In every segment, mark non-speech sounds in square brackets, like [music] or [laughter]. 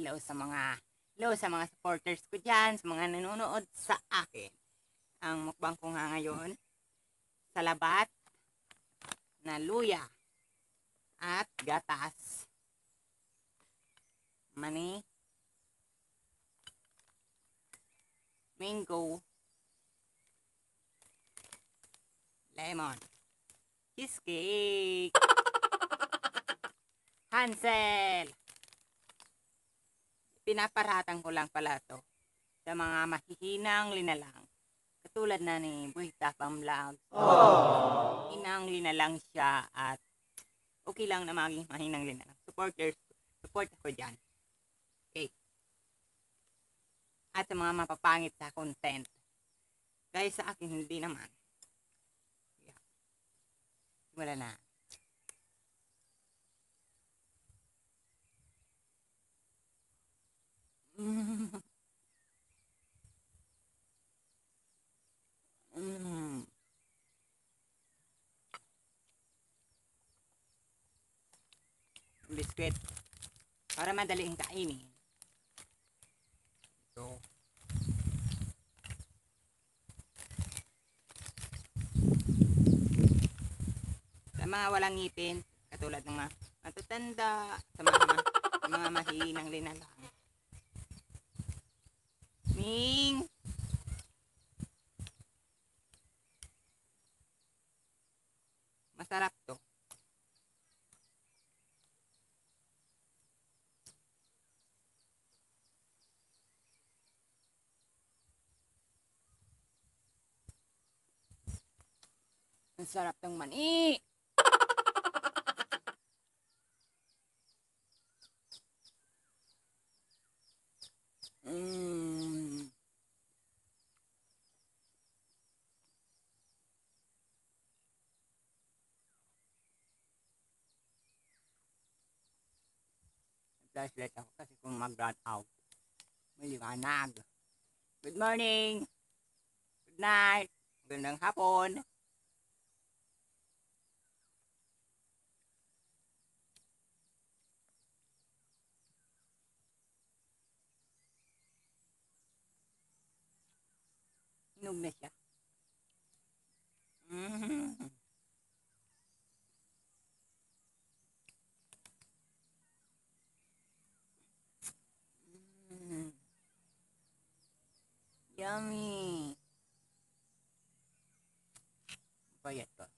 hello sa mga hello sa mga supporters ko diyan sa mga nanonood sa akin. Ang mukbang ko nga ngayon, labat na luya at gatas. Mani, mango, lemon, cheesecake, [laughs] Hansel, Pinaparatan ko lang pala to sa mga mahihinang linalang. Katulad na ni Buita Tapang Vlog. Oh. Aww. Inang linalang siya at okay lang na maging mahinang linalang. Supporters, support ako dyan. Okay. At sa mga mapapangit sa content. Dahil sa akin, hindi naman. Yeah. Wala na. Mm. Biskuit. Para madaling kainin. Ito. Sa mga walang ngipin, katulad ng mga matatanda, sa mga, mga mahinang linalang morning. Masarap to. Ang sarap ng mani. translator ko kasi kung mag-run out. Maliwanag. Good morning. Good night. Magandang hapon. Inom na siya. Mm-hmm. Yummy! Bayat pa.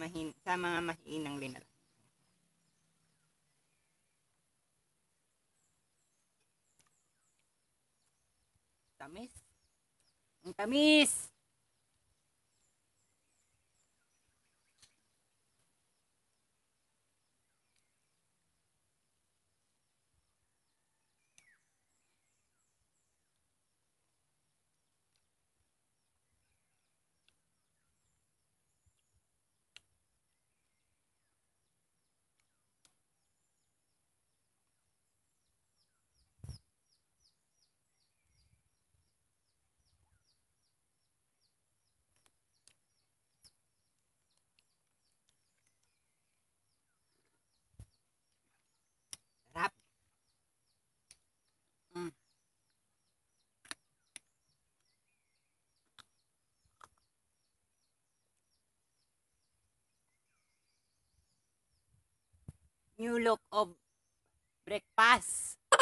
Mahin sa mga mahinang linat. Tamis. Ang tamis! new look of breakfast. [laughs]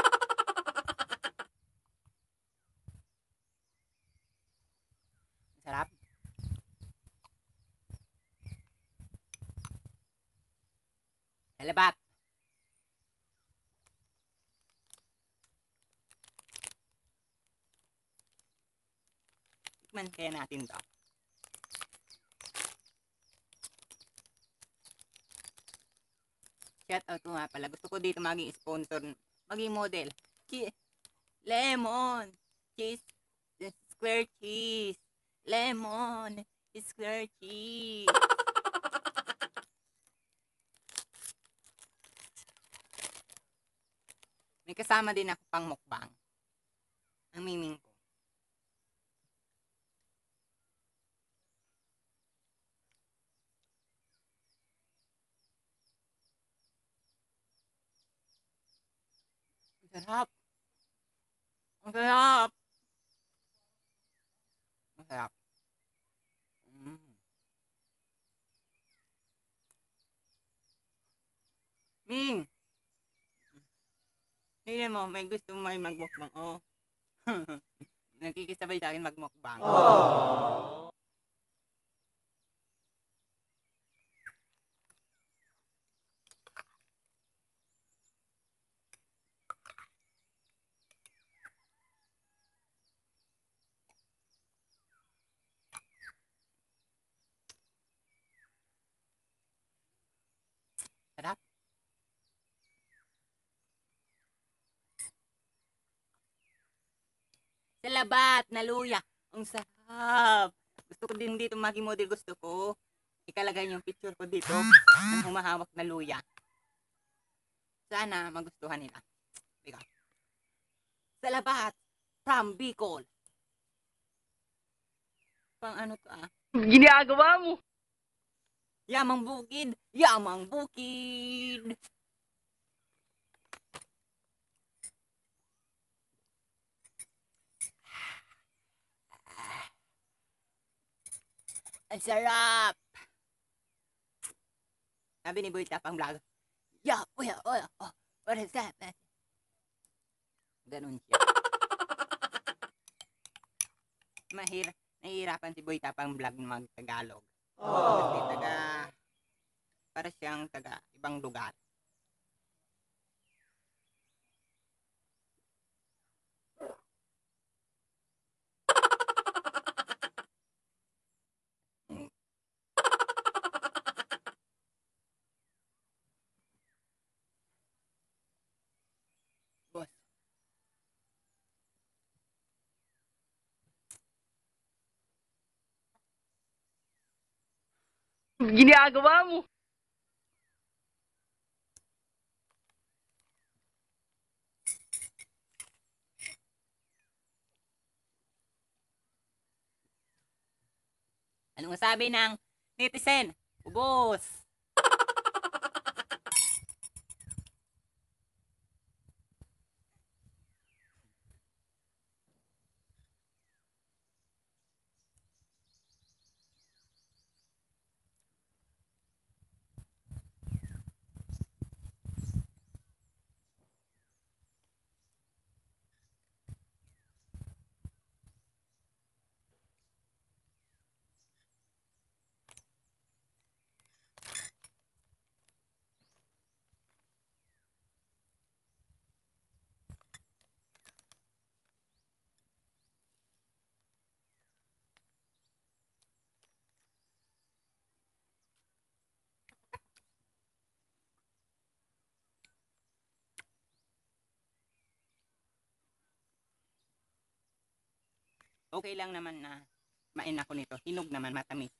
Sarap. Lalabat. Tikman kaya natin to. Shout out ko nga pala. Gusto ko dito maging sponsor. Maging model. Che lemon. Cheese. Square cheese. Lemon. Square cheese. May kasama din ako pang mukbang. Ang miming ครับมครับมครับมิงนี่เรามองป็นกุศลไม่มักบกบังโอ้นักกีฬาไปจากินักบกบังโอ้ labat na luya. Ang sarap. Gusto ko din dito maging model. Gusto ko. Ikalagay yung picture ko dito ng humahawak na luya. Sana magustuhan nila. Bigo. Diba? Sa labat from Bicol. Pang ano to ah? Ginagawa mo! Yamang bukid! Yamang bukid! Ang sarap! Sabi ni Boy Tapang Vlog, Yeah, kuya, kuya, oh, what is that, man? Ganun siya. [laughs] Mahir, nahihirapan si Boy Tapang Vlog mag-Tagalog. Oh. Kasi taga, para siyang taga ibang lugar. ginagawa mo? Anong sabi ng netizen? Ubos! okay lang naman na main ako nito. Hinog naman, matamis.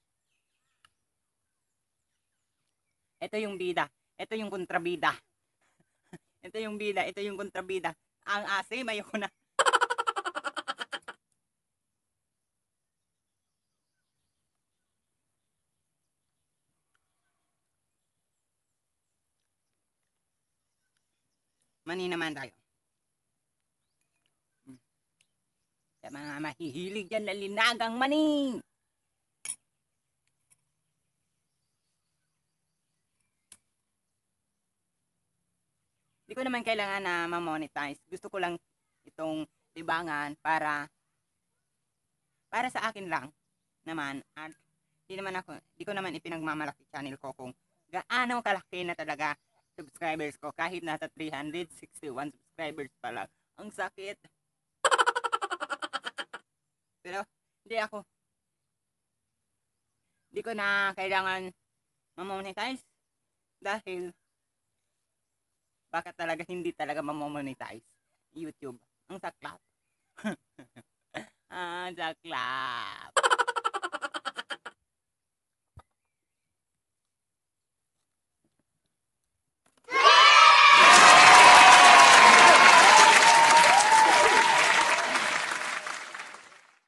Ito yung bida. Ito yung kontrabida. [laughs] ito yung bida. Ito yung kontrabida. Ang asim, ayoko na. [laughs] Mani naman tayo. Sa mga mahihilig yan na linagang mani. Hindi ko naman kailangan na ma-monetize. Gusto ko lang itong libangan para para sa akin lang naman at hindi naman ako hindi ko naman ipinagmamalaki channel ko kung gaano kalaki na talaga subscribers ko kahit nasa 361 subscribers pa lang ang sakit pero hindi ako. Hindi ko na kailangan mamonetize dahil baka talaga hindi talaga mamonetize YouTube. Ang saklap. [laughs] ah, saklap.